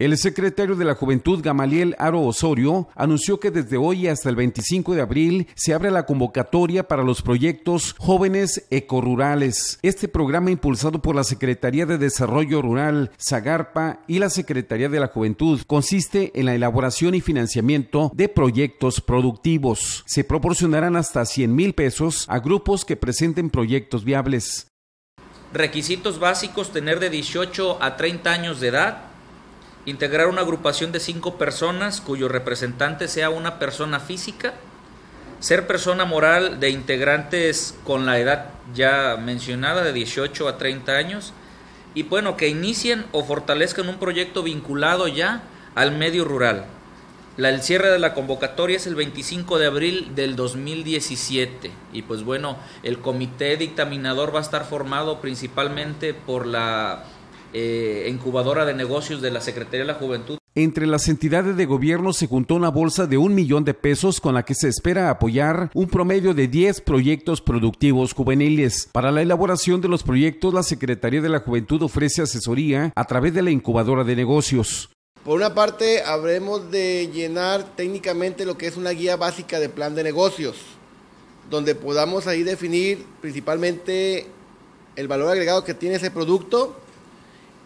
El secretario de la Juventud, Gamaliel Aro Osorio, anunció que desde hoy hasta el 25 de abril se abre la convocatoria para los proyectos Jóvenes Ecorurales. Este programa impulsado por la Secretaría de Desarrollo Rural, Zagarpa y la Secretaría de la Juventud consiste en la elaboración y financiamiento de proyectos productivos. Se proporcionarán hasta 100 mil pesos a grupos que presenten proyectos viables. Requisitos básicos, tener de 18 a 30 años de edad Integrar una agrupación de cinco personas cuyo representante sea una persona física. Ser persona moral de integrantes con la edad ya mencionada de 18 a 30 años. Y bueno, que inicien o fortalezcan un proyecto vinculado ya al medio rural. La, el cierre de la convocatoria es el 25 de abril del 2017 y pues bueno, el comité dictaminador va a estar formado principalmente por la eh, incubadora de negocios de la Secretaría de la Juventud. Entre las entidades de gobierno se juntó una bolsa de un millón de pesos con la que se espera apoyar un promedio de 10 proyectos productivos juveniles. Para la elaboración de los proyectos, la Secretaría de la Juventud ofrece asesoría a través de la incubadora de negocios. Por una parte, habremos de llenar técnicamente lo que es una guía básica de plan de negocios, donde podamos ahí definir principalmente el valor agregado que tiene ese producto,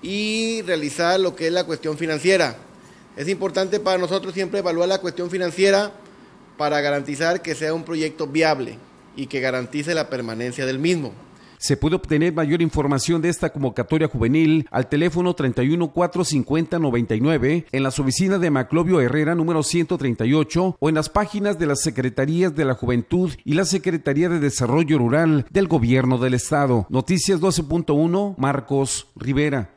y realizar lo que es la cuestión financiera. Es importante para nosotros siempre evaluar la cuestión financiera para garantizar que sea un proyecto viable y que garantice la permanencia del mismo. Se puede obtener mayor información de esta convocatoria juvenil al teléfono 3145099 en las oficinas de Maclovio Herrera número 138 o en las páginas de las Secretarías de la Juventud y la Secretaría de Desarrollo Rural del Gobierno del Estado. Noticias 12.1 Marcos Rivera.